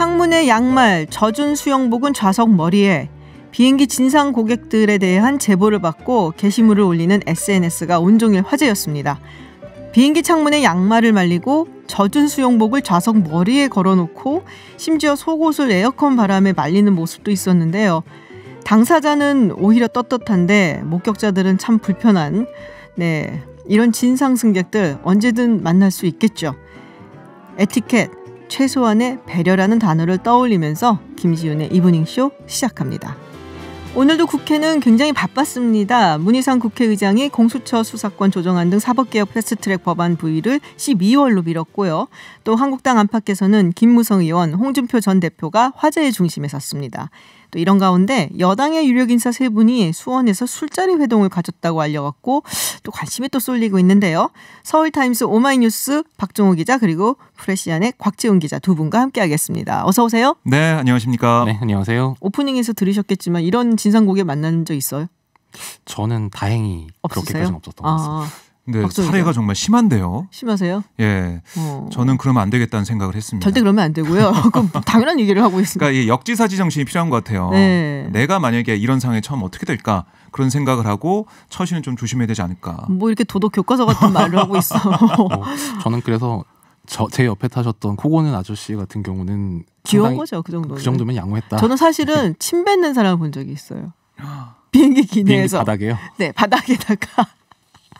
창문의 양말, 젖은 수영복은 좌석 머리에 비행기 진상 고객들에 대한 제보를 받고 게시물을 올리는 SNS가 온종일 화제였습니다. 비행기 창문에 양말을 말리고 젖은 수영복을 좌석 머리에 걸어놓고 심지어 속옷을 에어컨 바람에 말리는 모습도 있었는데요. 당사자는 오히려 떳떳한데 목격자들은 참 불편한 네 이런 진상 승객들 언제든 만날 수 있겠죠. 에티켓 최소한의 배려라는 단어를 떠올리면서 김지윤의 이브닝쇼 시작합니다. 오늘도 국회는 굉장히 바빴습니다. 문희상 국회의장이 공수처 수사권 조정안 등 사법개혁 패스트트랙 법안 부의를 12월로 미뤘고요. 또 한국당 안팎에서는 김무성 의원, 홍준표 전 대표가 화제의 중심에 섰습니다. 또 이런 가운데 여당의 유력 인사 세 분이 수원에서 술자리 회동을 가졌다고 알려갖고 또 관심이 또 쏠리고 있는데요. 서울타임스 오마이뉴스 박종호 기자 그리고 프레시안의 곽지훈 기자 두 분과 함께하겠습니다. 어서 오세요. 네, 안녕하십니까. 네, 안녕하세요. 오프닝에서 들으셨겠지만 이런 진상곡에 만난 적 있어요? 저는 다행히 없으세요? 그렇게까지는 없었던 것 같습니다. 아. 근데 네, 사례가 정말 심한데요. 심하세요? 예. 어... 저는 그러면 안 되겠다는 생각을 했습니다. 절대 그러면 안 되고요. 그럼 당연한 얘기를 하고 있습니다. 그러니까 역지사지 정신이 필요한 것 같아요. 네. 내가 만약에 이런 상황에 처음 어떻게 될까 그런 생각을 하고 처신은 좀 조심해야 되지 않을까. 뭐 이렇게 도덕 교과서 같은 말을 하고 있어. 뭐, 저는 그래서 저, 제 옆에 타셨던 코고는 아저씨 같은 경우는 귀여운 거죠 그 정도. 그 정도면 양호했다. 저는 사실은 침 뱉는 사람 본 적이 있어요. 비행기 기내에서 비행기 바닥에요? 네 바닥에다가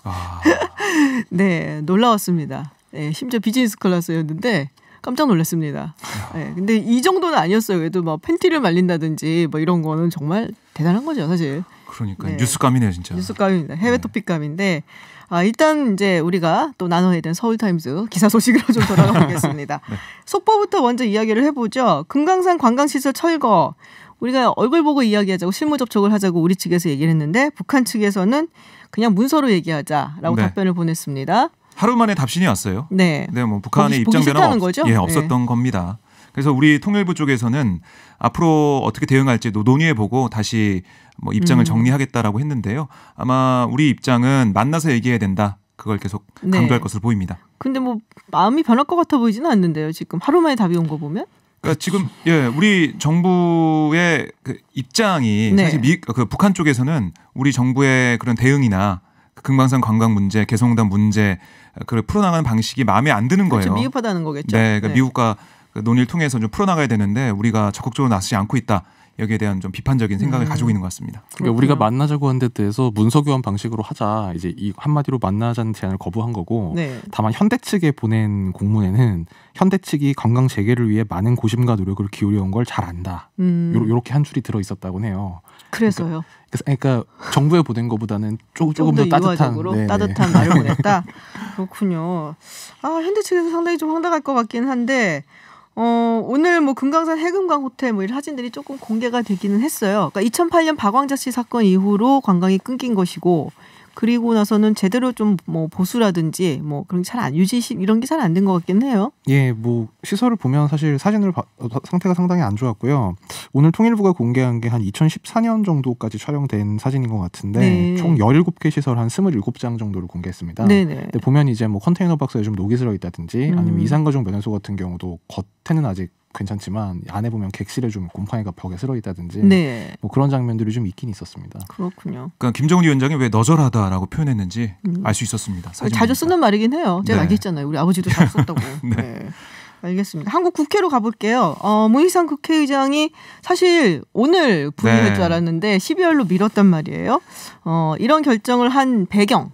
아. 네, 놀라웠습니다. 네, 심지어 비즈니스 클래스였는데 깜짝 놀랐습니다. 네, 근데 이 정도는 아니었어요. 그래도 뭐 팬티를 말린다든지 뭐 이런 거는 정말 대단한 거죠, 사실. 그러니까 네. 뉴스감이네요, 진짜. 뉴스감입니다. 해외 네. 토픽감인데 아, 일단 이제 우리가 또 나눠야 되는 서울타임즈 기사 소식으로 좀 돌아가 보겠습니다. 네. 속보부터 먼저 이야기를 해보죠. 금강산 관광시설 철거. 우리가 얼굴 보고 이야기하자고 실무 접촉을 하자고 우리 측에서 얘기를 했는데 북한 측에서는 그냥 문서로 얘기하자라고 네. 답변을 보냈습니다. 하루 만에 답신이 왔어요. 네. 네, 뭐 북한의 보기, 입장 변화 없, 예, 없었던 네. 겁니다. 그래서 우리 통일부 쪽에서는 앞으로 어떻게 대응할지 논의해보고 다시 뭐 입장을 음. 정리하겠다라고 했는데요. 아마 우리 입장은 만나서 얘기해야 된다. 그걸 계속 네. 강조할 네. 것으로 보입니다. 근데 뭐 마음이 변할 것 같아 보이지는 않는데요. 지금 하루 만에 답이 온 거 보면? 그러니까 지금 예 우리 정부의 그 입장이 네. 사실 미, 그 북한 쪽에서는 우리 정부의 그런 대응이나 그 금강산 관광 문제, 개성공단 문제 그걸 풀어나가는 방식이 마음에 안 드는 그렇죠. 거예요. 그렇죠. 미흡하다는 거겠죠. 네, 그러니까 네. 미국과 그 논의를 통해서 좀 풀어나가야 되는데 우리가 적극적으로 나서지 않고 있다. 여기에 대한 좀 비판적인 생각을 음. 가지고 있는 것 같습니다. 그러니까 우리가 만나자고 한 데 대해서 문서 교환 방식으로 하자 이제 이 한마디로 만나자는 제안을 거부한 거고 네. 다만 현대 측에 보낸 공문에는 현대 측이 관광 재개를 위해 많은 고심과 노력을 기울여온 걸 잘 안다. 음. 요, 렇게한 줄이 들어 있었다고 해요. 그래서요. 그러니까, 그러니까 정부에 보낸 것보다는 조금, 조금 더, 더 따뜻한 네, 네. 따뜻한 말을 보냈다. 그렇군요. 아 현대 측에서 상당히 좀 황당할 것 같긴 한데 어, 오늘 뭐 금강산 해금강 호텔 뭐 이런 사진들이 조금 공개가 되기는 했어요. 그러니까 2008년 박광자 씨 사건 이후로 관광이 끊긴 것이고 그리고 나서는 제대로 좀 뭐 보수라든지 뭐 그런 게잘안 유지 이런 게 잘 안 된 것 같긴 해요. 예, 뭐 시설을 보면 사실 사진을 바, 어, 상태가 상당히 안 좋았고요. 오늘 통일부가 공개한 게 한 2014년 정도까지 촬영된 사진인 것 같은데 네. 총 17개 시설 한 27장 정도를 공개했습니다. 네네. 네. 보면 이제 뭐 컨테이너 박스에 좀 녹이 들어 있다든지 아니면 음. 이산가족 면허소 같은 경우도 겉에는 아직 괜찮지만 안에 보면 객실에 좀 곰팡이가 벽에 쓰러 있다든지 네. 뭐 그런 장면들이 좀 있긴 있었습니다. 그렇군요. 그러니까 김정은 위원장이 왜 너절하다라고 표현했는지 음. 알수 있었습니다. 자주 쓰는 말이긴 해요. 제가 네. 얘기잖아요 우리 아버지도 자주 썼다고. 네. 네. 알겠습니다. 한국 국회로 가볼게요. 어, 문희상 국회의장이 사실 오늘 부임할 네. 줄 알았는데 12월로 미뤘단 말이에요. 어, 이런 결정을 한 배경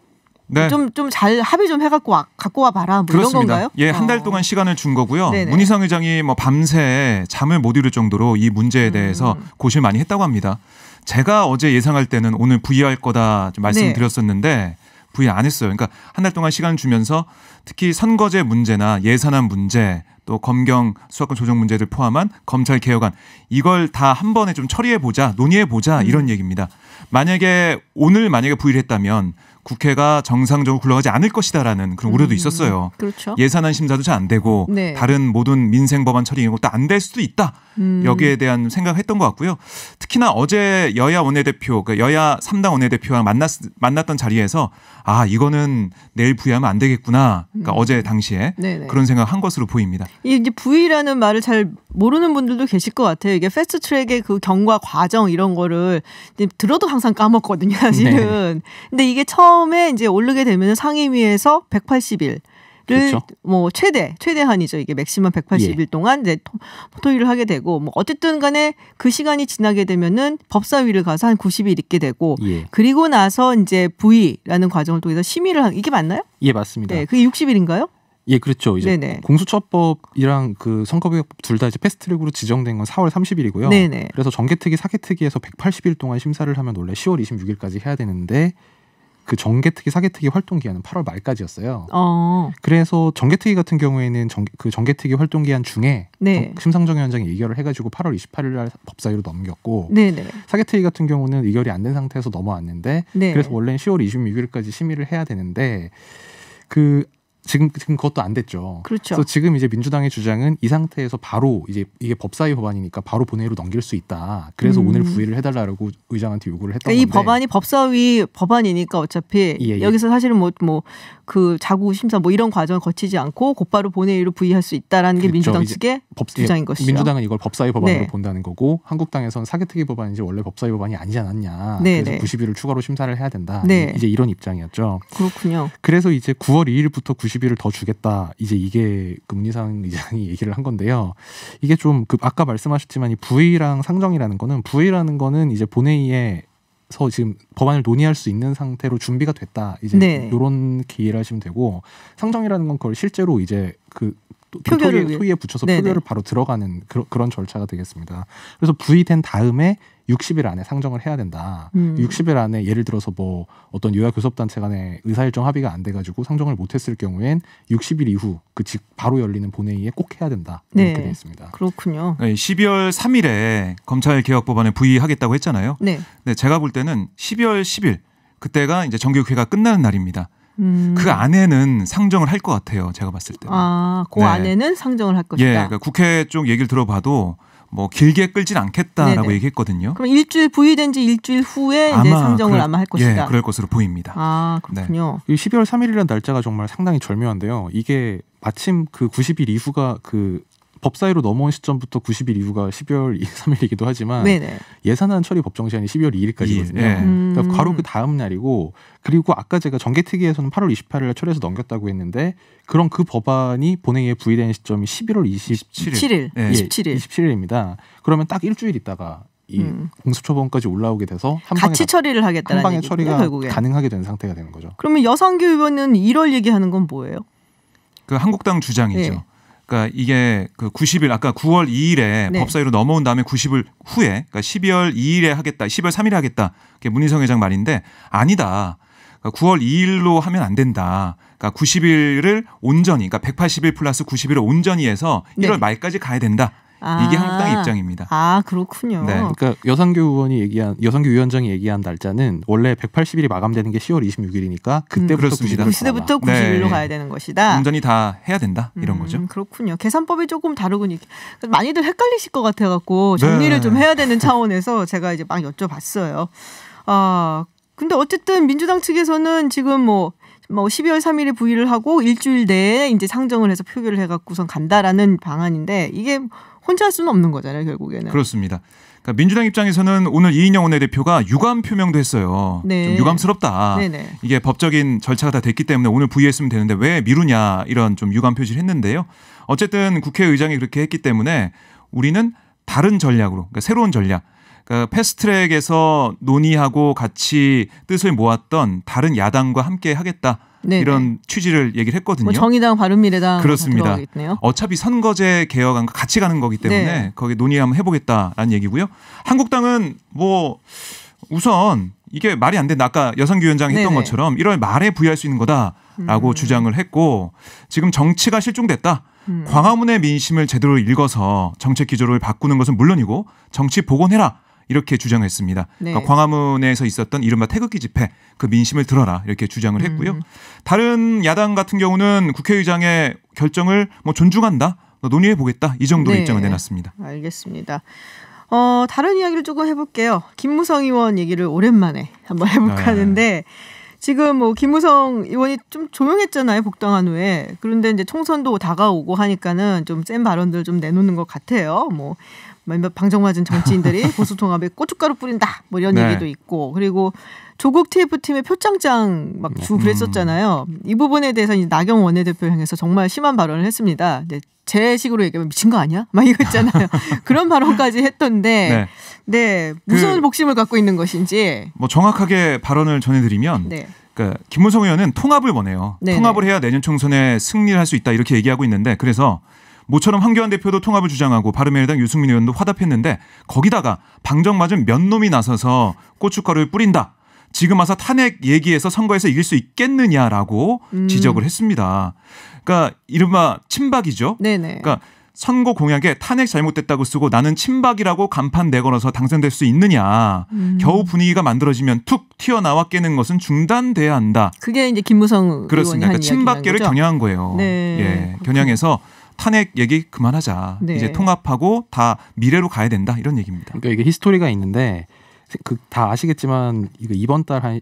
네. 좀좀 잘 합의 좀 해갖고 와, 갖고 와 봐라 뭐그 이런 건가요? 예, 한달 어. 동안 시간을 준 거고요. 네네. 문희상 의장이 뭐 밤새 잠을 못 이룰 정도로 이 문제에 대해서 음. 고심을 많이 했다고 합니다. 제가 어제 예상할 때는 오늘 부의할 거다 좀 말씀드렸었는데 네. 부의 안 했어요. 그러니까 한 달 동안 시간 을 주면서 특히 선거제 문제나 예산안 문제 또 검경 수사권 조정 문제들 포함한 검찰 개혁안 이걸 다 한 번에 좀 처리해 보자 논의해 보자 음. 이런 얘기입니다. 만약에 오늘 만약에 부의를 했다면 국회가 정상적으로 굴러가지 않을 것이다라는 그런 우려도 음, 있었어요. 그렇죠. 예산안 심사도 잘 안 되고 네. 다른 모든 민생 법안 처리 이런 것도 안 될 수도 있다. 음. 여기에 대한 생각했던 것 같고요. 특히나 어제 여야 원내대표, 그러니까 여야 3당 원내대표랑 만났, 만났던 자리에서 아 이거는 내일 부의하면 안 되겠구나. 그러니까 음. 어제 당시에 네네. 네. 그런 생각 한 것으로 보입니다. 이제 부의라는 말을 잘 모르는 분들도 계실 것 같아요. 이게 패스트트랙의 그 경과 과정 이런 거를 들어도 저도 항상 까먹거든요, 네. 사실은. 네. 근데 이게 처음에 이제 오르게 되면 상임위에서 180일. 를뭐 최대 최대한이죠 이게 맥시멈 180일 예. 동안 이제 토의를 토 하게 되고 뭐 어쨌든 간에 그 시간이 지나게 되면은 법사위를 가서 한 90일 있게 되고 예. 그리고 나서 이제 부의라는 과정을 통해서 심의를 한 이게 맞나요? 예 맞습니다. 네, 그게 60일인가요? 예, 그렇죠. 이제 네네. 공수처법이랑 그 선거법법 둘 다 이제 패스트트랙으로 지정된 건 4월 30일이고요. 네네. 그래서 정개특위 사개특위에서 180일 동안 심사를 하면 원래 10월 26일까지 해야 되는데 그 정개특위 사개특위 활동 기한은 8월 말까지였어요. 어. 그래서 정개특위 같은 경우에는 정, 그 정개특위 활동 기한 중에 네. 심상정 위원장이 의결을 해가지고 8월 28일 날 법사위로 넘겼고 네네. 사개특위 같은 경우는 의결이 안 된 상태에서 넘어왔는데 네. 그래서 원래는 10월 26일까지 심의를 해야 되는데 그 지금 지금 그것도 안 됐죠. 그렇죠. 그래서 지금 이제 민주당의 주장은 이 상태에서 바로 이제 이게 법사위 법안이니까 바로 본회의로 넘길 수 있다. 그래서 음. 오늘 부의를 해달라고 의장한테 요구를 했던 그러니까 이 건데. 법안이 법사위 법안이니까 어차피 예, 예. 여기서 사실은 뭐뭐 뭐, 뭐그 자구 심사 뭐 이런 과정을 거치지 않고 곧바로 본회의로 부의할 수 있다라는 그렇죠. 게 민주당 측의 법, 주장인 예, 것이죠. 민주당은 이걸 법사위 법안으로 네. 본다는 거고 한국당에서는 사개특위 법안이지 원래 법사위 법안이 아니지 않았냐. 네, 그래서 네. 90일을 추가로 심사를 해야 된다. 네. 이제 이런 입장이었죠. 그렇군요. 그래서 이제 9월 2일부터 90일을 더 주겠다. 이제 이게 금리상 의장이 얘기를 한 건데요. 이게 좀그 아까 말씀하셨지만 이 부의랑 상정이라는 거는 부의라는 거는 이제 본회의에 서 지금 법안을 논의할 수 있는 상태로 준비가 됐다 이제 네. 요런 기회를 하시면 되고 상정이라는 건 그걸 실제로 이제 그 표결을 토기에, 토기에 붙여서 네네. 표결을 바로 들어가는 그러, 그런 절차가 되겠습니다. 그래서 부의된 다음에 60일 안에 상정을 해야 된다. 음. 60일 안에 예를 들어서 뭐 어떤 요약 교섭단체 간의 의사일정 합의가 안 돼가지고 상정을 못했을 경우엔 60일 이후 그 즉 바로 열리는 본회의에 꼭 해야 된다. 네. 이렇게 되어 돼 있습니다. 그렇군요. 네, 12월 3일에 검찰 개혁 법안에 부의하겠다고 했잖아요. 네. 네, 제가 볼 때는 12월 10일 그때가 이제 정교육회가 끝나는 날입니다. 음. 그 안에는 상정을 할 것 같아요. 제가 봤을 때. 아, 그 네. 안에는 상정을 할 것이다. 예, 그러니까 국회 쪽 얘기를 들어봐도 뭐 길게 끌진 않겠다라고 네네. 얘기했거든요. 그럼 일주일 부의된 지 일주일 후에 이제 상정을 그럴, 아마 할 예, 것이다. 예, 그럴 것으로 보입니다. 아, 그렇군요. 네. 12월 3일이라는 날짜가 정말 상당히 절묘한데요. 이게 마침 그 90일 이후가 그 법사위로 넘어온 시점부터 90일 이후가 12월 3일이기도 하지만 네네. 예산안 처리 법정 시한이 12월 2일까지거든요. 예. 예. 그러니까 음. 그러니까 바로 그 다음 날이고 그리고 아까 제가 정개특위에서는 8월 28일 날 처리해서 넘겼다고 했는데 그럼 그 법안이 본회의에 부의된 시점이 11월 27일, 27일. 네. 예, 27일. 27일입니다. 그러면 딱 일주일 있다가 이 음. 공수처범까지 올라오게 돼서 한 같이 처리를 하겠다는 방에 처리가 결국에. 가능하게 된 상태가 되는 거죠. 그러면 여성규 의원은 1월 얘기하는 건 뭐예요? 그 한국당 주장이죠. 네. 그러니까 이게 그 90일 아까 9월 2일에 네. 법사위로 넘어온 다음에 90일 후에 그러니까 12월 2일에 하겠다, 12월 3일에 하겠다. 그게 문희성 회장 말인데 아니다. 그러니까 9월 2일로 하면 안 된다. 그러니까 90일을 온전히, 그러니까 180일 플러스 90일을 온전히 해서 1월 네. 말까지 가야 된다. 아. 이게 한국당 입장입니다. 아 그렇군요. 네, 그러니까 여상규 의원이 얘기한 여상규 위원장이 얘기한 날짜는 원래 180일이 마감되는 게 10월 26일이니까 그때부터 음, 90일 부터 90일로 네. 가야 되는 것이다. 온전히 다 해야 된다 이런 음, 거죠. 그렇군요. 계산법이 조금 다르군요. 많이들 헷갈리실 것 같아 갖고 정리를 네. 좀 해야 되는 차원에서 제가 이제 막 여쭤봤어요. 아 근데 어쨌든 민주당 측에서는 지금 뭐뭐 12월 3일에 부의를 하고 일주일 내에 이제 상정을 해서 표결을 해갖고선 간다라는 방안인데 이게 혼자 할 수는 없는 거잖아요 결국에는. 그렇습니다. 그러니까 민주당 입장에서는 오늘 이인영 원내대표가 유감 표명도 했어요. 네. 좀 유감스럽다. 네네. 이게 법적인 절차가 다 됐기 때문에 오늘 부의했으면 되는데 왜 미루냐 이런 좀 유감 표시를 했는데요. 어쨌든 국회의장이 그렇게 했기 때문에 우리는 다른 전략으로 그러니까 새로운 전략 그러니까 패스트트랙에서 논의하고 같이 뜻을 모았던 다른 야당과 함께 하겠다. 네네. 이런 네. 취지를 얘기를 했거든요. 뭐 정의당, 바른미래당 그렇습니다. 어차피 선거제 개혁안과 같이 가는 거기 때문에 네. 거기 논의 한번 해보겠다라는 얘기고요. 한국당은 뭐 우선 이게 말이 안 된다. 아까 여성교위원장 했던 네네. 것처럼 이런 말에 부여할 수 있는 거다라고 음. 주장을 했고 지금 정치가 실종됐다. 음. 광화문의 민심을 제대로 읽어서 정책 기조를 바꾸는 것은 물론이고 정치 복원해라. 이렇게 주장했습니다. 네. 그러니까 광화문에서 있었던 이른바 태극기 집회 그 민심을 들어라 이렇게 주장을 했고요. 음. 다른 야당 같은 경우는 국회의장의 결정을 뭐 존중한다. 뭐 논의해 보겠다 이 정도로 네. 입장을 내놨습니다. 알겠습니다. 어, 다른 이야기를 조금 해볼게요. 김무성 의원 얘기를 오랜만에 한번 해볼까 네. 하는데 지금 뭐 김무성 의원이 좀 조용했잖아요 복당한 후에 그런데 이제 총선도 다가오고 하니까는 좀 센 발언들 좀 내놓는 것 같아요. 뭐 몇몇 방정맞은 정치인들이 보수통합에 고춧가루 뿌린다 뭐 이런 네. 얘기도 있고 그리고 조국 TF팀의 표창장 막주 음. 그랬었잖아요. 이 부분에 대해서 이제 나경 원내대표 향해서 정말 심한 발언을 했습니다. 네, 제 식으로 얘기하면 미친 거 아니야? 막 이거 있잖아요. 그런 발언까지 했던데, 네, 네 무슨 그, 복심을 갖고 있는 것인지. 뭐 정확하게 발언을 전해드리면, 네. 그러니까 김문성 의원은 통합을 원해요. 네네. 통합을 네. 해야 내년 총선에 승리를 할 수 있다 이렇게 얘기하고 있는데, 그래서 모처럼 황교안 대표도 통합을 주장하고 바른미래당 유승민 의원도 화답했는데 거기다가 방정맞은 몇 놈이 나서서 고춧가루를 뿌린다. 지금 와서 탄핵 얘기에서 선거에서 이길 수 있겠느냐라고 음. 지적을 했습니다. 그러니까 이른바 친박이죠. 네네. 그러니까 선거 공약에 탄핵 잘못됐다고 쓰고 나는 친박이라고 간판 내걸어서 당선될 수 있느냐. 음. 겨우 분위기가 만들어지면 툭 튀어나와 깨는 것은 중단돼야 한다. 그게 이제 김무성 그렇습니다. 그러니까 친박계를 겨냥한 거예요. 네. 예. 겨냥해서 탄핵 얘기 그만하자. 네. 이제 통합하고 다 미래로 가야 된다. 이런 얘기입니다. 그러니까 이게 히스토리가 있는데 그다 아시겠지만 이거 이번 달한한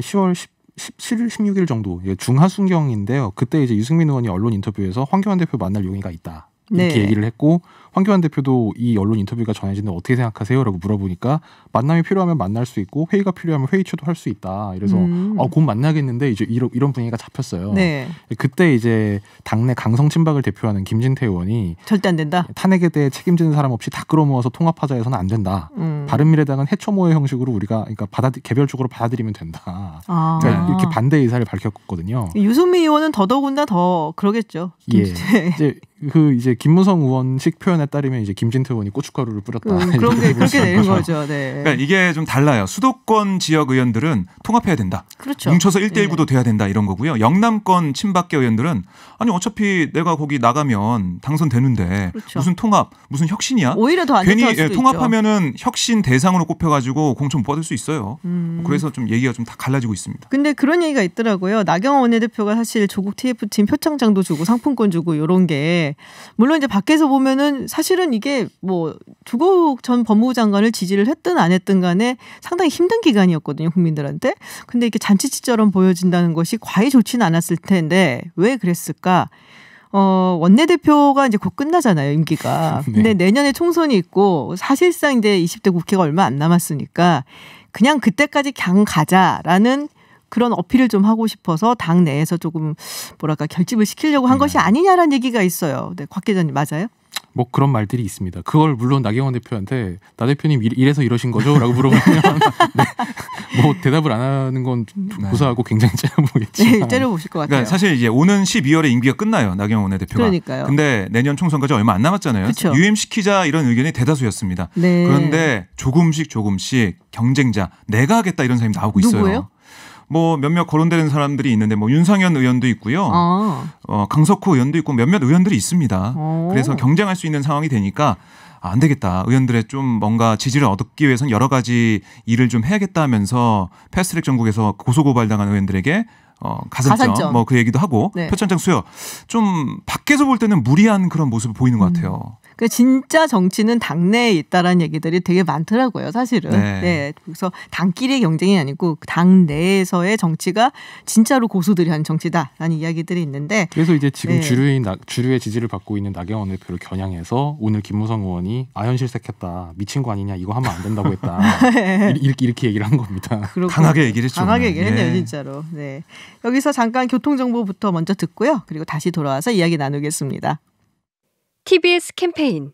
10월 10 17일, 16일 정도 예, 중하 순경인데요. 그때 이제 유승민 의원이 언론 인터뷰에서 황교안 대표 만날 용의가 있다 이렇게 네. 얘기를 했고 황교안 대표도 이 언론 인터뷰가 전해지는 어떻게 생각하세요라고 물어보니까 만남이 필요하면 만날 수 있고 회의가 필요하면 회의 초도 할 수 있다. 이래서 음. 아, 곧 만나겠는데 이제 이런, 이런 분위기가 잡혔어요. 네. 그때 이제 당내 강성 친박을 대표하는 김진태 의원이 절대 안 된다. 탄핵에 대해 책임지는 사람 없이 다 끌어모아서 통합하자 해서는 안 된다. 음. 바른미래당은 해초모의 형식으로 우리가 그러니까 받아 개별적으로 받아들이면 된다. 아. 그러니까 이렇게 반대 의사를 밝혔거든요. 유승민 의원은 더더군다더 그러겠죠. 예. 이제 그 이제 김무성 의원식 표현에 판에 따르면 이제 김진태 의원이 고춧가루를 뿌렸다. 음, 그런 게 그렇게 되는 거죠. 네. 그러니까 이게 좀 달라요. 수도권 지역 의원들은 통합해야 된다. 그렇죠. 뭉쳐서 1대 1구도 돼야 된다 이런 거고요. 영남권 친박계 의원들은 아니 어차피 내가 거기 나가면 당선되는데 그렇죠. 무슨 통합, 무슨 혁신이야? 오히려 더안 괜히 예, 통합하면은 있죠. 혁신 대상으로 꼽혀가지고 공천 못 받을 수 있어요. 음. 그래서 좀 얘기가 좀 다 갈라지고 있습니다. 근데 그런 얘기가 있더라고요. 나경원 원내대표가 사실 조국 TF 팀 표창장도 주고 상품권 주고 이런 게 물론 이제 밖에서 보면은 사실은 이게 뭐 조국 전 법무부 장관을 지지를 했든 안 했든 간에 상당히 힘든 기간이었거든요 국민들한테. 근데 이렇게 잔치집처럼 보여진다는 것이 과히 좋지는 않았을 텐데 왜 그랬을까? 어, 원내대표가 이제 곧 끝나잖아요, 임기가. 네. 근데 네. 내년에 총선이 있고 사실상 이제 20대 국회가 얼마 안 남았으니까 그냥 그때까지 그 가자라는 그런 어필을 좀 하고 싶어서 당 내에서 조금 뭐랄까 결집을 시키려고 한 네. 것이 아니냐라는 얘기가 있어요. 네, 곽 기자님 맞아요? 뭐 그런 말들이 있습니다. 그걸 물론 나경원 대표한테 나 대표님 이래서 이러신 거죠라고 물어보면 네, 뭐 대답을 안 하는 건 네. 고사하고 굉장히 째려보겠지. 네, 째려보실 것 그러니까 같아요. 그러니까 사실 이제 오는 12월에 임기가 끝나요 나경원 원내대표가. 그러니까요. 근데 내년 총선까지 얼마 안 남았잖아요. 그쵸. 유임시키자 이런 의견이 대다수였습니다. 네. 그런데 조금씩 조금씩 경쟁자 내가 하겠다 이런 사람이 나오고 있어요. 누구예요? 뭐 몇몇 거론되는 사람들이 있는데 뭐 윤상현 의원도 있고요. 어. 어, 강석호 의원도 있고 몇몇 의원들이 있습니다. 오. 어. 그래서 경쟁할 수 있는 상황이 되니까 아, 안 되겠다. 의원들의 좀 뭔가 지지를 얻기 위해선 여러 가지 일을 좀 해야겠다 하면서 패스트랙 전국에서 고소고발당한 의원들에게 어, 가산점, 뭐그 얘기도 하고 네. 표창장 수요 좀 밖에서 볼 때는 무리한 그런 모습을 보이는 것 음. 같아요. 음. 그 진짜 정치는 당내에 있다라는 얘기들이 되게 많더라고요, 사실은. 네. 네. 그래서 당끼리의 경쟁이 아니고 당 내에서의 정치가 진짜로 고수들이 하는 정치다라는 이야기들이 있는데. 그래서 이제 지금 네. 주류인 주류의 지지를 받고 있는 나경원 대표를 겨냥해서 오늘 김무성 의원이 아현실색했다, 미친 거 아니냐, 이거 하면 안 된다고 했다. 네. 이렇게, 이렇게 얘기를 한 겁니다. 그렇군요. 강하게 얘기를 했죠. 강하게 얘기를 네. 했네요, 진짜로. 네. 여기서 잠깐 교통 정보부터 먼저 듣고요. 그리고 다시 돌아와서 이야기 나누겠습니다. TBS 캠페인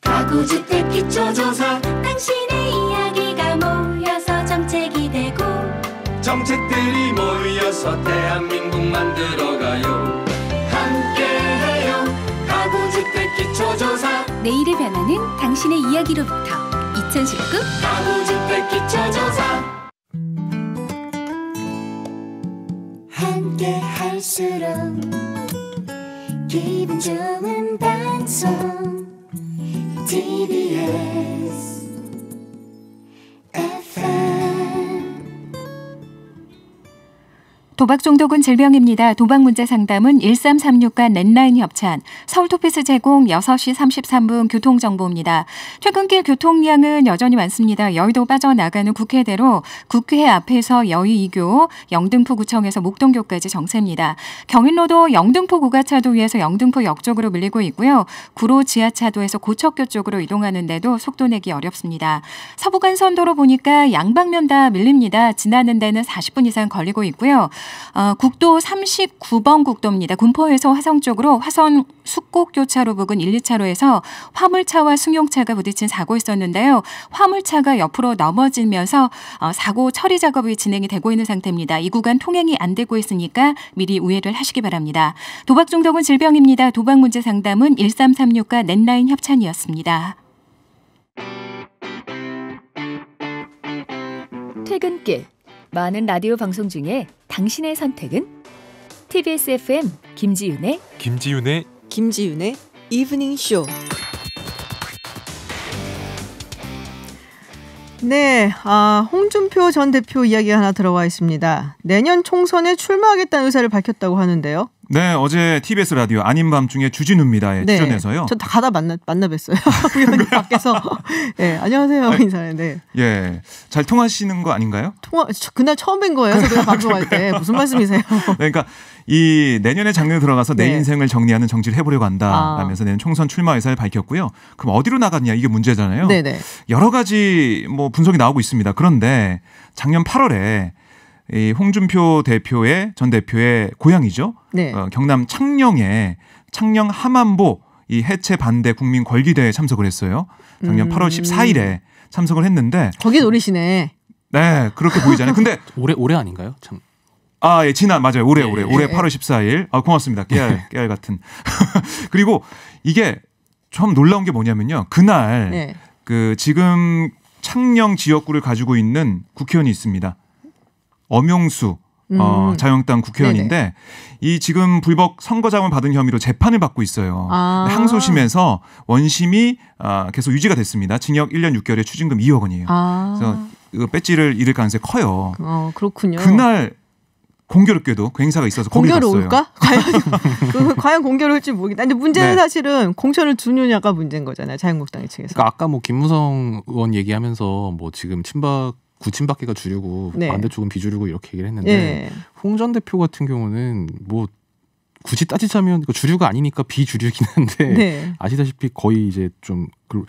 가구주택 기초조사 당신의 이야기가 모여서 정책이 되고 정책들이 모여서 대한민국 만들어가요 함께해요 가구주택 기초조사 내일의 변화는 당신의 이야기로부터 2019 가구주택 기초조사 함께 할수록 기분 좋은 방송 TBS 도박 중독은 질병입니다. 도박 문제 상담은 1336과 넷라인 협찬, 서울토피스 제공 6시 33분 교통정보입니다. 퇴근길 교통량은 여전히 많습니다. 여의도 빠져나가는 국회대로 국회 앞에서 여의 2교, 영등포구청에서 목동교까지 정체입니다. 경인로도 영등포 구가차도 위에서 영등포 역 쪽으로 밀리고 있고요. 구로 지하차도에서 고척교 쪽으로 이동하는데도 속도 내기 어렵습니다. 서부간선도로 보니까 양방면 다 밀립니다. 지나는 데는 40분 이상 걸리고 있고요. 어, 국도 39번 국도입니다. 군포에서 화성 쪽으로 화성 숙곡교차로 부근 1, 2차로에서 화물차와 승용차가 부딪힌 사고 있었는데요. 화물차가 옆으로 넘어지면서 어, 사고 처리 작업이 진행이 되고 있는 상태입니다. 이 구간 통행이 안 되고 있으니까 미리 우회를 하시기 바랍니다. 도박 중독은 질병입니다. 도박 문제 상담은 1336과 넷라인 협찬이었습니다. 퇴근길 많은 라디오 방송 중에 당신의 선택은 TBS FM 김지윤의 김지윤의 김지윤의 이브닝 쇼. 네, 아, 홍준표 전 대표 이야기 하나 들어와 있습니다. 내년 총선에 출마하겠다는 의사를 밝혔다고 하는데요. 네, 어제 TBS 라디오 아닌 밤중에 주진우입니다에 네. 출연해서요. 저 가다 만나 만나 뵀어요. 우연히 밖에서. 네, 안녕하세요 인사했는 네. 예, 잘 통하시는 거 아닌가요? 통화 그날 처음 뵌 거예요. 그가 방송할 때 무슨 말씀이세요? 네, 그러니까 이 내년에 작년에 들어가서 내 네. 인생을 정리하는 정치를 해보려고 한다라면서 아. 내년 총선 출마 의사를 밝혔고요. 그럼 어디로 나갔냐 이게 문제잖아요. 네네. 네. 여러 가지 뭐 분석이 나오고 있습니다. 그런데 작년 8월에 이 홍준표 대표의 전 대표의 고향이죠. 네. 어, 경남 창녕에 창녕 하만보 이 해체 반대 국민 걸기대에 참석을 했어요. 작년 음. 8월 14일에 참석을 했는데 거기 노리시네. 네, 그렇게 보이잖아요. 근데 올해 올해 아닌가요? 참. 아, 예, 지난 맞아요. 올해 예, 올해 예. 올해 8월 14일. 아, 고맙습니다. 깨알 예. 깨알 같은. 그리고 이게 참 놀라운 게 뭐냐면요. 그날 네. 그 지금 창녕 지역구를 가지고 있는 국회의원이 있습니다. 엄용수 어, 음. 어, 자영당 국회의원인데 이 지금 불법 선거자금 받은 혐의로 재판을 받고 있어요. 아. 항소심에서 원심이 어, 계속 유지가 됐습니다. 징역 1년 6개월에 추징금 2억 원이에요. 아. 그래서 이거 배지를 잃을 가능성이 커요. 어, 그렇군요. 그날 공교롭게도 그 행사가 있어서 공교로울까? 과연 과연 공교로울지 모르겠다. 근데 문제는 네. 사실은 공천을 주느냐가 문제인 거잖아요. 자유한국당 측에서. 그러니까 아까 뭐 김무성 의원 얘기하면서 뭐 지금 친박 구친받기가 주려고 네. 반대쪽은 비주려고 이렇게 얘기를 했는데 네. 홍전 대표 같은 경우는 뭐 굳이 따지자면 그 주류가 아니니까 비주류긴 한데 네. 아시다시피 거의 이제 좀 그리고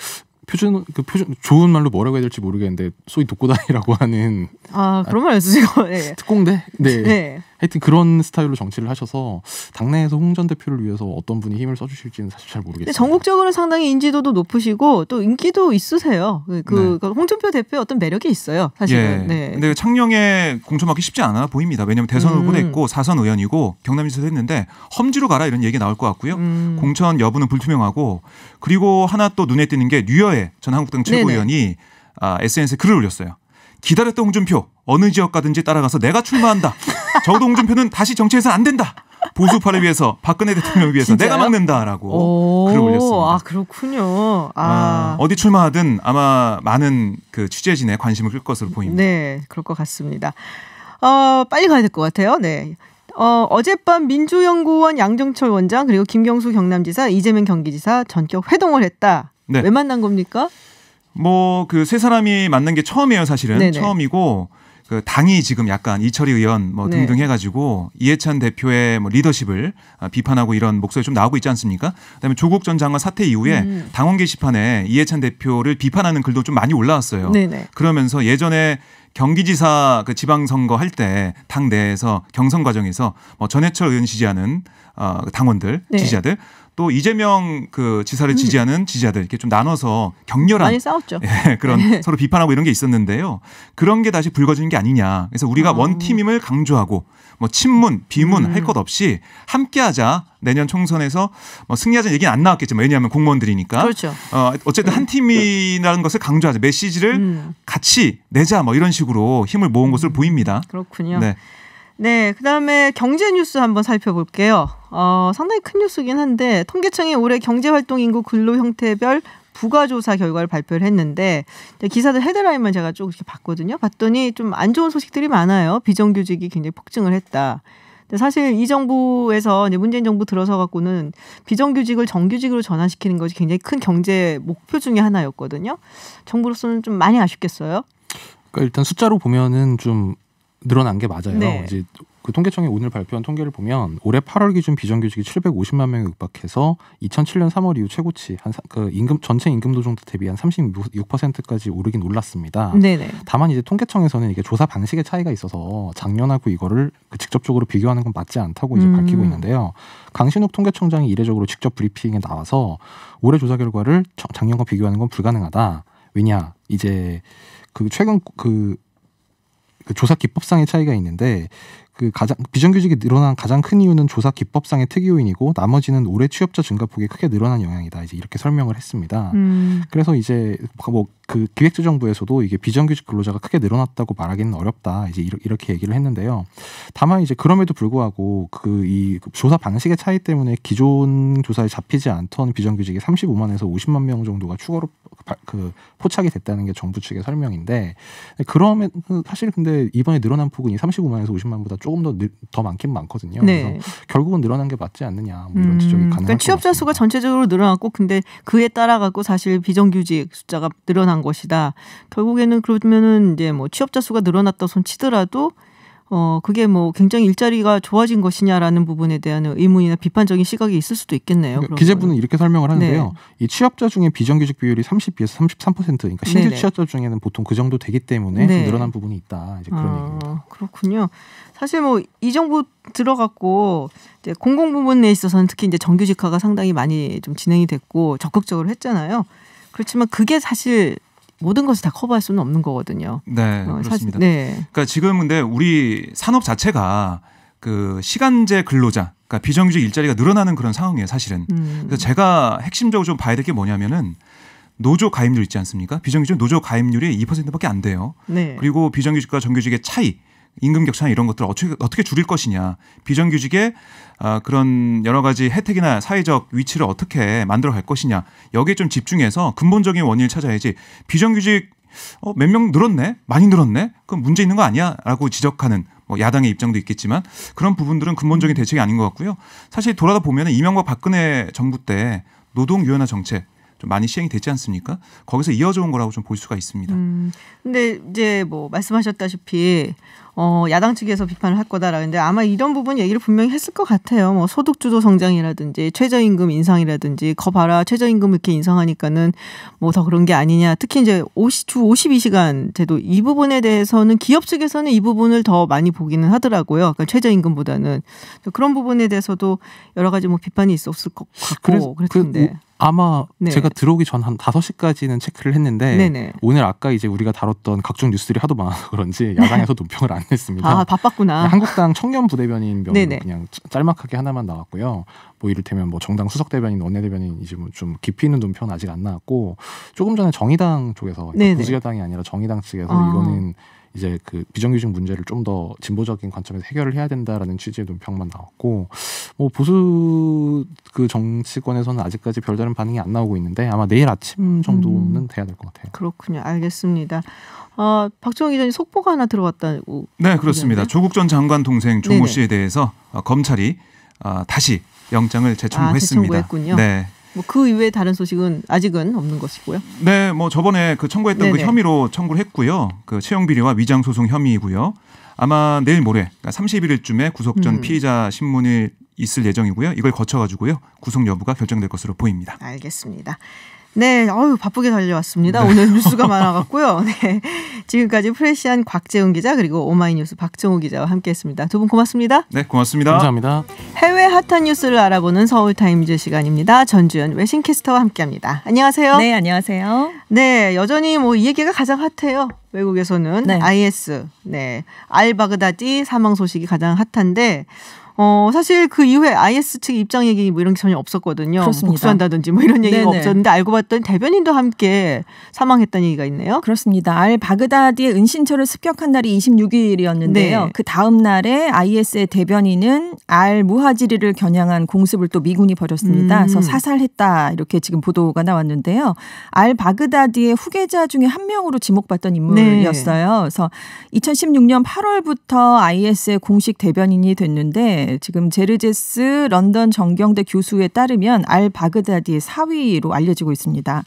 표준 그 표준 좋은 말로 뭐라고 해야 될지 모르겠는데 소위 독고다이라고 하는 아 그런 말 쓰시고 네. 특공대 네. 네. 하여튼 그런 스타일로 정치를 하셔서 당내에서 홍 전 대표를 위해서 어떤 분이 힘을 써주실지는 사실 잘 모르겠어요. 전국적으로 상당히 인지도도 높으시고 또 인기도 있으세요. 그, 그 네. 그러니까 홍준표 대표의 어떤 매력이 있어요. 사실은. 예. 네. 근데 창녕에 공천받기 쉽지 않아 보입니다. 왜냐하면 대선 음. 후보도 있고 사선 의원이고 경남지사도 했는데 험지로 가라 이런 얘기 나올 것 같고요. 음. 공천 여부는 불투명하고 그리고 하나 또 눈에 띄는 게 뉴여의 전 한국당 최고위원이 아, SNS에 글을 올렸어요. 기다렸던 홍준표 어느 지역 가든지 따라가서 내가 출마한다. 적어도 홍준표는 다시 정치에서 안 된다. 보수파를 위해서 박근혜 대통령을 위해서 진짜요? 내가 막는다라고 글을 올렸습니다. 아 그렇군요. 아. 아. 어디 출마하든 아마 많은 그 취재진의 관심을 끌 것으로 보입니다. 네, 그럴 것 같습니다. 어, 빨리 가야 될 것 같아요. 네. 어, 어젯밤 민주연구원 양정철 원장 그리고 김경수 경남지사 이재명 경기지사 전격 회동을 했다. 네. 왜 만난 겁니까? 뭐 그 세 사람이 만난 게 처음이에요, 사실은 네네. 처음이고 그 당이 지금 약간 이철희 의원 뭐 네. 등등 해가지고 이해찬 대표의 뭐 리더십을 아, 비판하고 이런 목소리 좀 나오고 있지 않습니까? 그다음에 조국 전 장관 사퇴 이후에 음. 당원 게시판에 이해찬 대표를 비판하는 글도 좀 많이 올라왔어요. 네네. 네. 그러면서 예전에 경기지사 그 지방선거 할 때 당 내에서 경선 과정에서 뭐 전해철 의원 지지하는 어, 당원들 네. 지지자들 또 이재명 그 지사를 음. 지지하는 지지자들 이렇게 좀 나눠서 격렬한 많이 싸웠죠. 예, 그런 네. 서로 비판하고 이런 게 있었는데요. 그런 게 다시 불거지는 게 아니냐. 그래서 우리가 아. 원팀임을 강조하고 뭐 친문, 비문 음. 할것 없이 함께하자. 내년 총선에서 뭐 승리하자는 얘기는 안 나왔겠지만 뭐 왜냐하면 공무원들이니까. 그렇죠. 어, 어쨌든 네. 한 팀이라는 것을 강조하자. 메시지를 음. 같이 내자 뭐 이런 식으로 힘을 모은 음. 것으로 보입니다. 그렇군요. 네. 네, 그다음에 경제 뉴스 한번 살펴볼게요. 어, 상당히 큰 뉴스긴 한데 통계청이 올해 경제활동 인구 근로 형태별 부가조사 결과를 발표를 했는데 기사들 헤드라인만 제가 쭉 이렇게 봤거든요. 봤더니 좀 안 좋은 소식들이 많아요. 비정규직이 굉장히 폭증을 했다. 사실 이 정부에서 이제 문재인 정부 들어서 갖고는 비정규직을 정규직으로 전환시키는 것이 굉장히 큰 경제 목표 중의 하나였거든요. 정부로서는 좀 많이 아쉽겠어요. 그러니까 일단 숫자로 보면은 좀 늘어난 게 맞아요. 네. 이제 그 통계청이 오늘 발표한 통계를 보면 올해 8월 기준 비정규직이 750만 명에 육박해서 2007년 3월 이후 최고치 한 그 임금 전체 임금 노동자 대비 한 36%까지 오르긴 올랐습니다. 네네. 다만 이제 통계청에서는 이게 조사 방식의 차이가 있어서 작년하고 이거를 그 직접적으로 비교하는 건 맞지 않다고 이제 음. 밝히고 있는데요. 강신욱 통계청장이 이례적으로 직접 브리핑에 나와서 올해 조사 결과를 작년과 비교하는 건 불가능하다. 왜냐 이제 그 최근 그그 조사 기법상의 차이가 있는데 그 가장 비정규직이 늘어난 가장 큰 이유는 조사 기법상의 특이 요인이고 나머지는 올해 취업자 증가폭이 크게 늘어난 영향이다. 이제 이렇게 설명을 했습니다. 음. 그래서 이제 뭐 그 기획재정부에서도 이게 비정규직 근로자가 크게 늘어났다고 말하기는 어렵다. 이제 이렇게 얘기를 했는데요. 다만 이제 그럼에도 불구하고 그 이 조사 방식의 차이 때문에 기존 조사에 잡히지 않던 비정규직이 35만에서 50만 명 정도가 추가로 그, 그 포착이 됐다는 게 정부 측의 설명인데 그러면 사실 근데 이번에 늘어난 폭은 이 35만에서 50만보다 조금 더 더 많긴 많거든요. 네. 그래서 결국은 늘어난 게 맞지 않느냐 뭐 이런 음, 지적이 가능할 그러니까 취업자 수가 전체적으로 늘어났고 근데 그에 따라 갖고 사실 비정규직 숫자가 늘어난 것이다. 결국에는 그러면은 이제 뭐 취업자 수가 늘어났다 손 치더라도 어, 그게 뭐 굉장히 일자리가 좋아진 것이냐라는 부분에 대한 의문이나 비판적인 시각이 있을 수도 있겠네요. 그러니까 기재부는 이렇게 설명을 하는데요. 네. 이 취업자 중에 비정규직 비율이 30에서 33% 그러니까 신규 네네. 취업자 중에는 보통 그 정도 되기 때문에 네. 늘어난 부분이 있다. 이제 그런 아, 얘기입니다. 그렇군요. 사실 뭐 이 정부 들어갔고 이제 공공 부문에 있어서는 특히 이제 정규직화가 상당히 많이 좀 진행이 됐고 적극적으로 했잖아요. 그렇지만 그게 사실 모든 것을 다 커버할 수는 없는 거거든요. 네, 어, 그렇습니다. 사실, 네. 그러니까 지금 근데 우리 산업 자체가 그 시간제 근로자, 그러니까 비정규직 일자리가 늘어나는 그런 상황이에요, 사실은. 음. 그래서 제가 핵심적으로 좀 봐야 될 게 뭐냐면은 노조 가입률 있지 않습니까? 비정규직 노조 가입률이 2%밖에 안 돼요. 네. 그리고 비정규직과 정규직의 차이 임금 격차나 이런 것들을 어떻게, 어떻게 줄일 것이냐 비정규직의 아, 그런 여러 가지 혜택이나 사회적 위치를 어떻게 만들어 갈 것이냐 여기에 좀 집중해서 근본적인 원인을 찾아야지 비정규직 어, 몇 명 늘었네 많이 늘었네 그럼 문제 있는 거 아니야라고 지적하는 뭐 야당의 입장도 있겠지만 그런 부분들은 근본적인 대책이 아닌 것 같고요 사실 돌아다 보면 이명박 박근혜 정부 때 노동 유연화 정책 좀 많이 시행이 되지 않습니까? 거기서 이어져 온 거라고 좀 볼 수가 있습니다. 음, 근데 이제 뭐 말씀하셨다시피 어, 야당 측에서 비판을 할 거다라는데 아마 이런 부분 얘기를 분명히 했을 것 같아요. 뭐 소득주도 성장이라든지 최저임금 인상이라든지 거 봐라 최저임금 이렇게 인상하니까는 뭐 더 그런 게 아니냐. 특히 이제 50, 주 52시간 제도 이 부분에 대해서는 기업 측에서는 이 부분을 더 많이 보기는 하더라고요. 그러니까 최저임금보다는 그런 부분에 대해서도 여러 가지 뭐 비판이 있었을 것 같고 그랬, 그 그랬던데. 그, 아마 네. 제가 들어오기 전 한 5시까지는 체크를 했는데 네네. 오늘 아까 이제 우리가 다뤘던 각종 뉴스들이 하도 많아서 그런지 야간에서 논평을 안 했습니다. 아, 바빴구나. 네, 한국당 청년 부대변인 명으 그냥 짤막하게 하나만 나왔고요. 뭐 이를테면 뭐 정당 수석 대변인, 원내 대변인 이제 뭐좀 깊이 있는 논평은 아직 안 나왔고 조금 전에 정의당 쪽에서 보수여당이 아니라 정의당 측에서 아. 이거는 이제 그 비정규직 문제를 좀 더 진보적인 관점에서 해결을 해야 된다라는 취지의 논평만 나왔고 뭐 보수 그 정치권에서는 아직까지 별다른 반응이 안 나오고 있는데 아마 내일 아침 정도는 음, 돼야 될 것 같아요. 그렇군요. 알겠습니다. 어, 박정희 기자님 속보가 하나 들어왔다고. 네, 그렇습니다. 얘기하는 조국 전 장관 동생 조모 네네. 씨에 대해서 어, 검찰이 어, 다시 영장을 재청구했습니다. 아, 재청구했군요. 네. 뭐그 이외에 다른 소식은 아직은 없는 것이고요. 네, 뭐 저번에 그 청구했던 그 네네. 그 혐의로 청구를 했고요. 그 채용 비리와 위장 소송 혐의이고요. 아마 내일 모레 그러니까 31일쯤에 구속 전 음. 피의자 신문이 있을 예정이고요. 이걸 거쳐 가지고요. 구속 여부가 결정될 것으로 보입니다. 알겠습니다. 네, 어우 바쁘게 달려왔습니다. 오늘 네. 뉴스가 많아갖고요. 네, 지금까지 프레시안 곽재훈 기자 그리고 오마이뉴스 박정우 기자와 함께했습니다. 두 분 고맙습니다. 네, 고맙습니다. 감사합니다. 해외 핫한 뉴스를 알아보는 서울 타임즈 시간입니다. 전주현 외신 캐스터와 함께합니다. 안녕하세요. 네, 안녕하세요. 네, 여전히 뭐 이 얘기가 가장 핫해요. 외국에서는 네. IS, 네, 알 바그다디 사망 소식이 가장 핫한데 어, 사실 그 이후에 IS 측 입장 얘기 뭐 이런 게 전혀 없었거든요. 뭐 그렇습니다. 복수한다든지 뭐 이런 얘기가 네네. 없었는데 알고 봤더니 대변인도 함께 사망했다는 얘기가 있네요. 그렇습니다. 알 바그다디의 은신처를 습격한 날이 26일이었는데요. 네. 그 다음 날에 IS의 대변인은 알 무하지리를 겨냥한 공습을 또 미군이 벌였습니다. 음. 그래서 사살했다 이렇게 지금 보도가 나왔는데요. 알 바그다디의 후계자 중에 한 명으로 지목받던 인물이었어요. 네. 그래서 2016년 8월부터 IS의 공식 대변인이 됐는데 지금 제르제스 런던 정경대 교수에 따르면 알 바그다디의 사위로 알려지고 있습니다.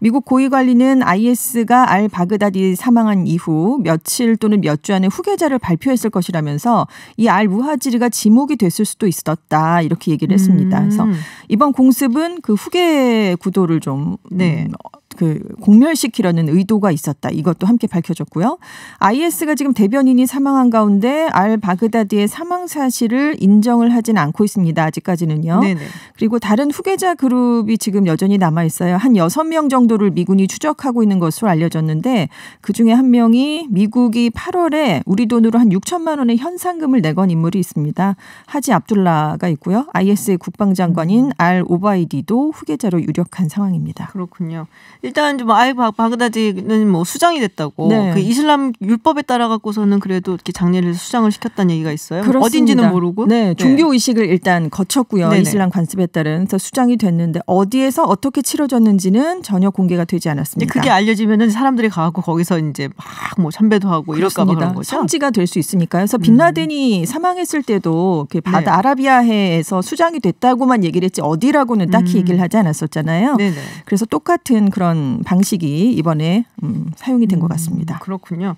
미국 고위 관리는 IS가 알 바그다디 사망한 이후 며칠 또는 몇 주 안에 후계자를 발표했을 것이라면서 이 알 무하지리가 지목이 됐을 수도 있었다 이렇게 얘기를 했습니다. 그래서 음. 이번 공습은 그 후계 구도를 좀 네. 음, 그 공멸시키려는 의도가 있었다. 이것도 함께 밝혀졌고요. IS가 지금 대변인이 사망한 가운데 알 바그다디의 사망 사실을 인정을 하진 않고 있습니다. 아직까지는요. 네네. 그리고 다른 후계자 그룹이 지금 여전히 남아 있어요. 한 여섯 명 정도를 미군이 추적하고 있는 것으로 알려졌는데 그 중에 한 명이 미국이 8월에 우리 돈으로 한 6천만 원의 현상금을 내건 인물이 있습니다. 하지 압둘라가 있고요. IS의 국방장관인 알 오바이디도 후계자로 유력한 상황입니다. 그렇군요. 일단 좀 아예 바그다지는뭐 수장이 됐다고 네. 그 이슬람 율법에 따라 갖고서는 그래도 이렇게 장례를 수장을 시켰다는 얘기가 있어요. 뭐 그렇습니다. 어딘지는 모르고. 네, 네, 종교 의식을 일단 거쳤고요. 네네. 이슬람 관습에 따른 서 수장이 됐는데 어디에서 어떻게 치러졌는지는 전혀 공개가 되지 않았습니다. 그게 알려지면은 사람들이 가고 거기서 이제 막 뭐 참배도 하고 이럴까 봐 그런 거죠. 성지가 될 수 있으니까. 그래서 빈라덴이 음. 사망했을 때도 그 바다 네. 아라비아해에서 수장이 됐다고만 얘기를 했지 어디라고는 딱히 음. 얘기를 하지 않았었잖아요. 네네. 그래서 똑같은 그런 그런 방식이 이번에 음, 사용이 된것 음, 같습니다. 그렇군요.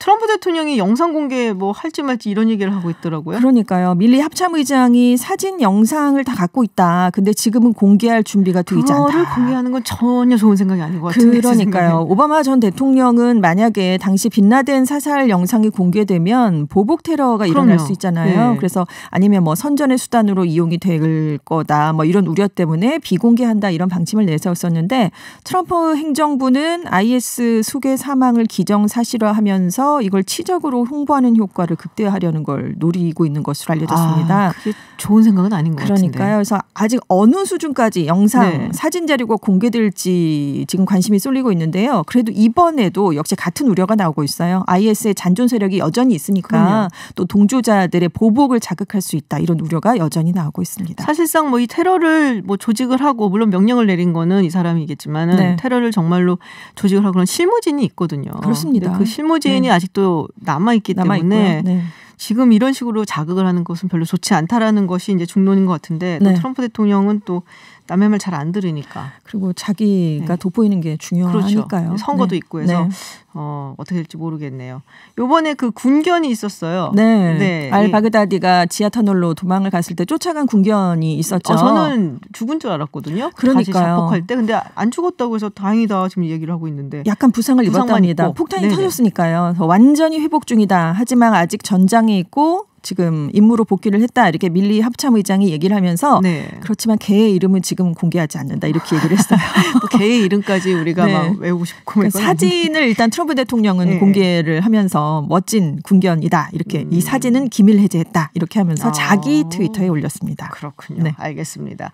트럼프 대통령이 영상 공개 뭐 할지 말지 이런 얘기를 하고 있더라고요. 그러니까요. 밀리 합참 의장이 사진 영상을 다 갖고 있다. 근데 지금은 공개할 준비가 되지 않다. 그거를 공개하는 건 전혀 좋은 생각이 아닌 것 같은데. 그러니까요. 오바마 전 대통령은 만약에 당시 빛나덴 사살 영상이 공개되면 보복 테러가 일어날 수 있잖아요. 네. 그래서 아니면 뭐 선전의 수단으로 이용이 될 거다. 뭐 이런 우려 때문에 비공개한다 이런 방침을 내세웠었는데 트럼프 행정부는 IS 수괴 사망을 기정사실화하면서 이걸 치적으로 홍보하는 효과를 극대화하려는 걸 노리고 있는 것으로 알려졌습니다. 아, 좋은 생각은 아닌 것 그러니까요. 같은데. 그러니까요. 그래서 아직 어느 수준까지 영상, 네. 사진 자료가 공개될지 지금 관심이 쏠리고 있는데요. 그래도 이번에도 역시 같은 우려가 나오고 있어요. IS의 잔존 세력이 여전히 있으니까 그럼요. 또 동조자들의 보복을 자극할 수 있다 이런 우려가 여전히 나오고 있습니다. 사실상 뭐 이 테러를 뭐 조직을 하고 물론 명령을 내린 거는 이 사람이겠지만은 네. 테러를 정말로 조직을 하고 그런 실무진이 있거든요. 그렇습니다. 그 실무진이 네. 아직도 남아 있기 때문에 네. 지금 이런 식으로 자극을 하는 것은 별로 좋지 않다라는 것이 이제 중론인 것 같은데 또 네. 트럼프 대통령은 또 남의 말 잘 안 들으니까. 그리고 자기가 네. 돋보이는 게 중요하니까요. 그렇죠. 선거도 네. 있고 해서 네. 어, 어떻게 될지 모르겠네요. 요번에 그 군견이 있었어요. 네. 네. 알 바그다디가 지하터널로 도망을 갔을 때 쫓아간 군견이 있었죠. 어, 저는 죽은 줄 알았거든요. 그러니까요. 자폭할 때. 근데 안 죽었다고 해서 다행이다 지금 얘기를 하고 있는데. 약간 부상을 입었답니다. 폭탄이 네네. 터졌으니까요. 완전히 회복 중이다. 하지만 아직 전장에 있고 지금 임무로 복귀를 했다 이렇게 밀리 합참 의장이 얘기를 하면서 네. 그렇지만 개의 이름은 지금 공개하지 않는다 이렇게 얘기를 했어요. 개의 이름까지 우리가 네. 막 외우고 싶고 그러니까 사진을 일단 트럼프 대통령은 네. 공개를 하면서 멋진 군견이다 이렇게 음. 이 사진은 기밀 해제했다 이렇게 하면서 아. 자기 트위터에 올렸습니다. 그렇군요. 네. 알겠습니다.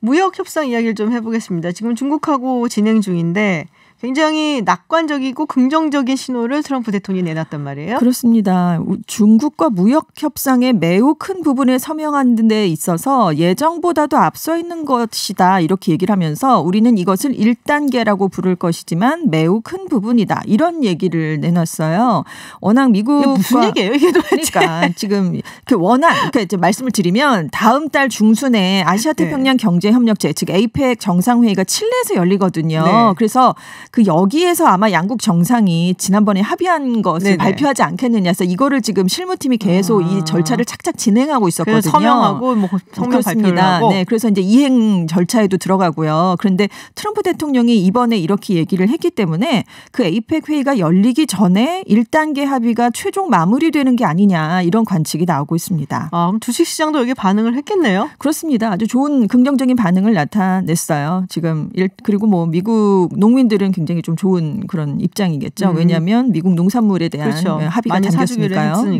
무역 협상 이야기를 좀 해보겠습니다. 지금 중국하고 진행 중인데 굉장히 낙관적이고 긍정적인 신호를 트럼프 대통령이 내놨단 말이에요. 그렇습니다. 중국과 무역 협상에 매우 큰 부분에 서명한 데 있어서 예정보다도 앞서 있는 것이다. 이렇게 얘기를 하면서 우리는 이것을 1단계라고 부를 것이지만 매우 큰 부분이다. 이런 얘기를 내놨어요. 워낙 미국 무슨 얘기예요? 이게 그러니까 지금 그 워낙 그러니 말씀을 드리면 다음 달 중순에 아시아 네. 태평양 경제 협력체 네. 즉 에이펙 정상회의가 칠레에서 열리거든요. 네. 그래서 그 여기에서 아마 양국 정상이 지난번에 합의한 것을 네네. 발표하지 않겠느냐 해서 이거를 지금 실무팀이 계속 아. 이 절차를 착착 진행하고 있었거든요. 서명하고 뭐 그 성명 발표니다 네, 그래서 이제 이행 절차에도 들어가고요. 그런데 트럼프 대통령이 이번에 이렇게 얘기를 했기 때문에 그 에이펙 회의가 열리기 전에 1단계 합의가 최종 마무리되는 게 아니냐 이런 관측이 나오고 있습니다. 아, 그럼 주식 시장도 여기 반응을 했겠네요. 그렇습니다. 아주 좋은 긍정적인 반응을 나타냈어요. 지금 일, 그리고 뭐 미국 농민들은 굉장히 굉장히 좀 좋은 그런 입장이겠죠. 음. 왜냐하면 미국 농산물에 대한 그렇죠. 예, 합의가 담겼으니까요. 니까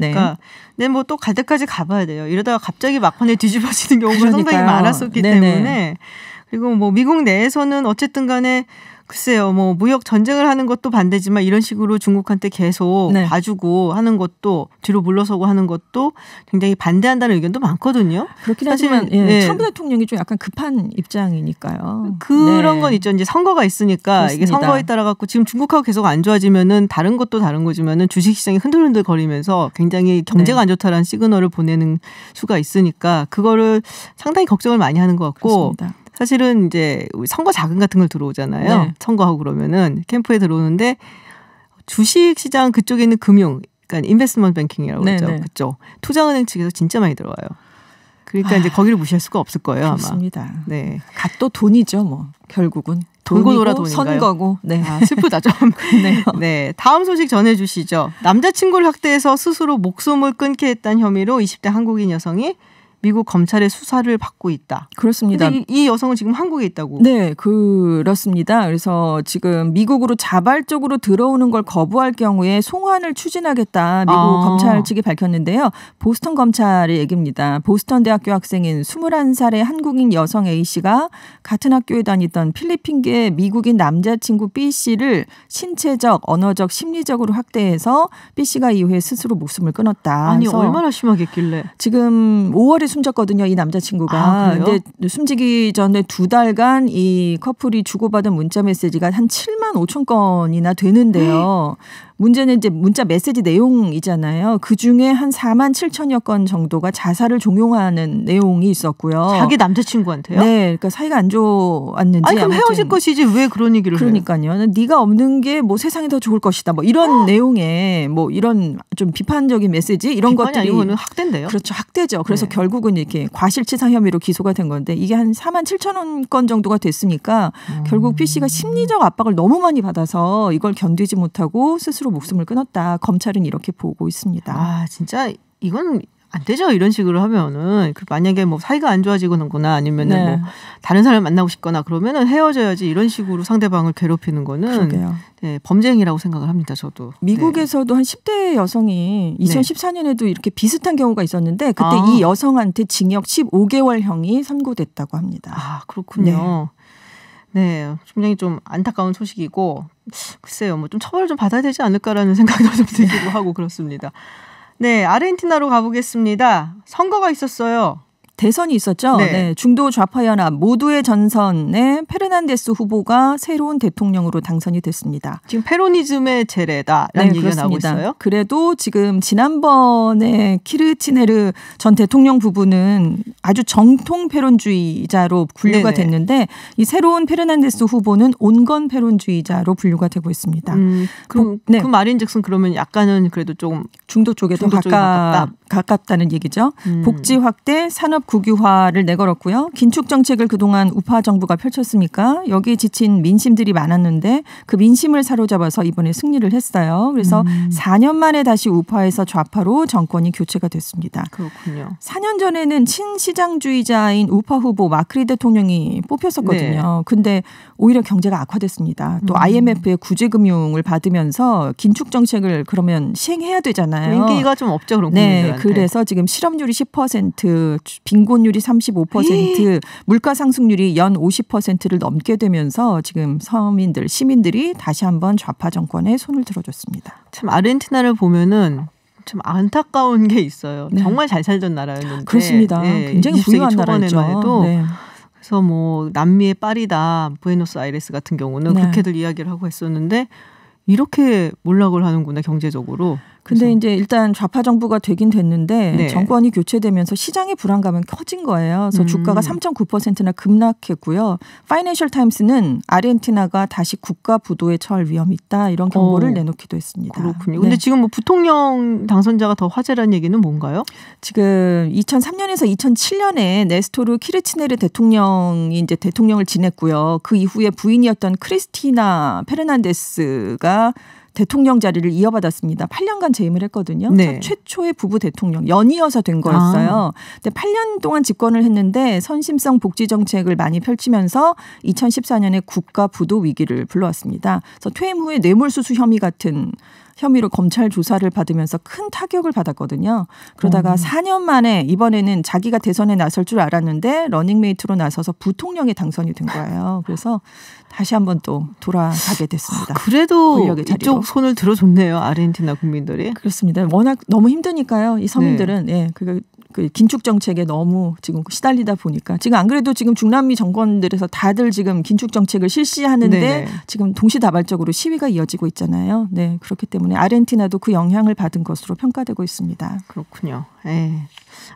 네. 네, 뭐또갈 때까지 가봐야 돼요. 이러다가 갑자기 막판에 뒤집어지는 경우가 그러니까요. 상당히 많았었기 네네. 때문에 그리고 뭐 미국 내에서는 어쨌든 간에 글쎄요, 뭐 무역 전쟁을 하는 것도 반대지만 이런 식으로 중국한테 계속 네. 봐주고 하는 것도 뒤로 물러서고 하는 것도 굉장히 반대한다는 의견도 많거든요. 그렇긴 하지만 예, 네. 트럼프 대통령이 좀 약간 급한 입장이니까요. 그런 네. 건 있죠. 이제 선거가 있으니까 그렇습니다. 이게 선거에 따라 갖고 지금 중국하고 계속 안 좋아지면은 다른 것도 다른 거지만은 주식시장이 흔들흔들 거리면서 굉장히 경제가 네. 안 좋다라는 시그널을 보내는 수가 있으니까 그거를 상당히 걱정을 많이 하는 것 같고. 그렇습니다. 사실은 이제 선거 자금 같은 걸 들어오잖아요. 네. 선거하고 그러면은 캠프에 들어오는데 주식 시장 그쪽에 있는 금융, 그러니까 인베스먼트 뱅킹이라고 네, 그러죠. 네, 그쪽 투자은행 측에서 진짜 많이 들어와요. 그러니까 아, 이제 거기를 무시할 수가 없을 거예요. 그렇습니다. 아마. 네. 갓도 돈이죠, 뭐 결국은. 돌고 돌아 돈인가 선거고. 네. 아, 슬프다 좀. 네. 다음 소식 전해 주시죠. 남자친구를 학대해서 스스로 목숨을 끊게 했다는 혐의로 20대 한국인 여성이 미국 검찰의 수사를 받고 있다. 그렇습니다. 이, 이 여성은 지금 한국에 있다고. 네, 그렇습니다. 그래서 지금 미국으로 자발적으로 들어오는 걸 거부할 경우에 송환을 추진하겠다 미국 아. 검찰 측이 밝혔는데요. 보스턴 검찰의 얘기입니다. 보스턴 대학교 학생인 21살의 한국인 여성 A 씨가 같은 학교에 다니던 필리핀계 미국인 남자친구 B 씨를 신체적, 언어적, 심리적으로 학대해서 B 씨가 이후에 스스로 목숨을 끊었다. 아니 얼마나 심하겠길래? 지금 5월에 숨졌거든요. 이 남자친구가. 아, 근데 숨지기 전에 두 달간 이 커플이 주고받은 문자 메시지가 한 7만 5천 건이나 되는데요. 네. 문제는 이제 문자 메시지 내용이잖아요. 그 중에 한 4만 7천여 건 정도가 자살을 종용하는 내용이 있었고요. 자기 남자친구한테요? 네, 그러니까 사이가 안 좋았는지. 아니 그럼 헤어질 것이지 왜 그런 얘기를? 그러니까요. 해요? 네가 없는 게 뭐 세상이 더 좋을 것이다. 뭐 이런 아! 내용에뭐 이런 좀 비판적인 메시지 이런 것들이 아니는 학대인데요. 그렇죠, 학대죠. 그래서 네. 결국은 이렇게 과실치사 혐의로 기소가 된 건데 이게 한 4만 7천 건 정도가 됐으니까 음. 결국 피 씨가 심리적 압박을 너무 많이 받아서 이걸 견디지 못하고 스스로 스스로 목숨을 끊었다. 검찰은 이렇게 보고 있습니다. 아 진짜 이건 안 되죠. 이런 식으로 하면은 그 만약에 뭐 사이가 안 좋아지거나 아니면 네. 뭐 다른 사람 만나고 싶거나 그러면은 헤어져야지 이런 식으로 상대방을 괴롭히는 거는 네, 범죄행위라고 생각을 합니다. 저도 네. 미국에서도 네. 한 10대 여성이 2014년에도 이렇게 비슷한 경우가 있었는데 그때 아. 이 여성한테 징역 15개월형이 선고됐다고 합니다. 아 그렇군요. 네. 네, 굉장히 좀 안타까운 소식이고 글쎄요, 뭐 좀 처벌을 좀 받아야 되지 않을까라는 생각도 좀 들기도 하고 그렇습니다. 네, 아르헨티나로 가보겠습니다. 선거가 있었어요. 대선이 있었죠. 네. 네. 중도 좌파 연합 모두의 전선에 페르난데스 후보가 새로운 대통령으로 당선이 됐습니다. 지금 페로니즘의 재래다라는 네, 얘기가 나오고 있어요. 그래도 지금 지난번에 키르치네르 전 대통령 부부는 아주 정통 페론주의자로 분류가 네네. 됐는데 이 새로운 페르난데스 후보는 온건 페론주의자로 분류가 되고 있습니다. 음, 그럼 네. 그 말인즉슨 그러면 약간은 그래도 조금 중도 쪽에 더 가깝다. 가깝다는 얘기죠. 음. 복지 확대, 산업 국유화를 내걸었고요. 긴축 정책을 그동안 우파 정부가 펼쳤으니까 여기에 지친 민심들이 많았는데 그 민심을 사로잡아서 이번에 승리를 했어요. 그래서 음. 4년 만에 다시 우파에서 좌파로 정권이 교체가 됐습니다. 그렇군요. 4년 전에는 친시장주의자인 우파 후보 마크리 대통령이 뽑혔었거든요. 네. 근데 오히려 경제가 악화됐습니다. 또 음. IMF의 구제 금융을 받으면서 긴축 정책을 그러면 시행해야 되잖아요. 인기가 좀 없죠, 그런 네. 네. 그래서 지금 실업률이 10%, 빈곤율이 35%, 에이. 예. 물가 상승률이 연 50%를 넘게 되면서 지금 서민들, 시민들이 다시 한번 좌파 정권에 손을 들어줬습니다. 참 아르헨티나를 보면은 참 안타까운 게 있어요. 네. 정말 잘 살던 나라였는데 그렇습니다. 네, 굉장히 부유한 나라죠. 네. 그래서 뭐 남미의 파리다, 부에노스아이레스 같은 경우는 네. 그렇게들 이야기를 하고 했었는데 이렇게 몰락을 하는구나 경제적으로. 근데 이제 일단 좌파 정부가 되긴 됐는데 네. 정권이 교체되면서 시장의 불안감은 커진 거예요. 그래서 음. 주가가 3.9%나 급락했고요. 파이낸셜 타임스는 아르헨티나가 다시 국가 부도에 처할 위험이 있다 이런 경고를 어. 내놓기도 했습니다. 그렇군요. 네. 근데 지금 뭐 부통령 당선자가 더 화제라는 얘기는 뭔가요? 지금 2003년에서 2007년에 네스토르 키르치네르 대통령이 이제 대통령을 지냈고요. 그 이후에 부인이었던 크리스티나 페르난데스가 대통령 자리를 이어받았습니다. 8년간 재임을 했거든요. 네. 최초의 부부 대통령 연이어서 된 거였어요. 아. 근데 8년 동안 집권을 했는데 선심성 복지 정책을 많이 펼치면서 2014년에 국가 부도 위기를 불러왔습니다. 그래서 퇴임 후에 뇌물수수 혐의 같은 혐의로 검찰 조사를 받으면서 큰 타격을 받았거든요. 그러다가 음. 4년 만에 이번에는 자기가 대선에 나설 줄 알았는데 러닝메이트로 나서서 부통령에 당선이 된 거예요. 그래서 다시 한번 또 돌아가게 됐습니다. 아, 그래도 이쪽 손을 들어줬네요. 아르헨티나 국민들이. 그렇습니다. 워낙 너무 힘드니까요. 이 서민들은 네. 예, 그그 긴축 정책에 너무 지금 시달리다 보니까 지금 안 그래도 지금 중남미 정권들에서 다들 지금 긴축 정책을 실시하는데 네네. 지금 동시다발적으로 시위가 이어지고 있잖아요. 네 그렇기 때문에 아르헨티나도 그 영향을 받은 것으로 평가되고 있습니다. 그렇군요. 예.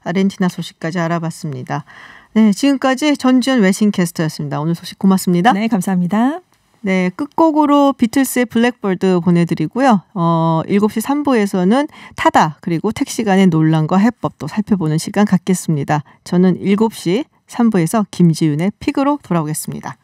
아르헨티나 소식까지 알아봤습니다. 네 지금까지 전지현 웨싱캐스터였습니다. 오늘 소식 고맙습니다. 네 감사합니다. 네, 끝곡으로 비틀스의 블랙버드 보내드리고요. 어, 7시 3부에서는 타다, 그리고 택시간의 논란과 해법도 살펴보는 시간 갖겠습니다. 저는 7시 3부에서 김지윤의 픽으로 돌아오겠습니다.